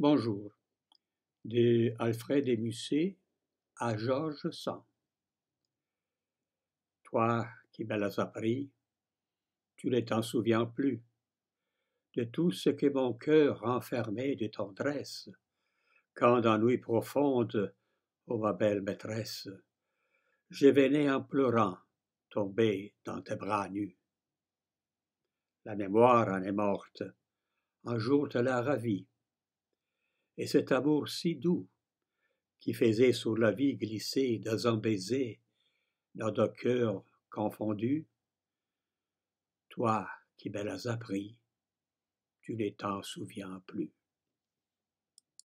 Bonjour, de Alfred Musset à Georges Sand. Toi qui me l'as appris, tu ne t'en souviens plus de tout ce que mon cœur renfermait de tendresse, quand dans nuit profonde, ô ma belle maîtresse, je venais en pleurant tomber dans tes bras nus. La mémoire en est morte, un jour te la ravie, et cet amour si doux qui faisait sur la vie glisser dans un baiser dans nos cœurs confondus. Toi qui me l'as appris, tu ne t'en souviens plus.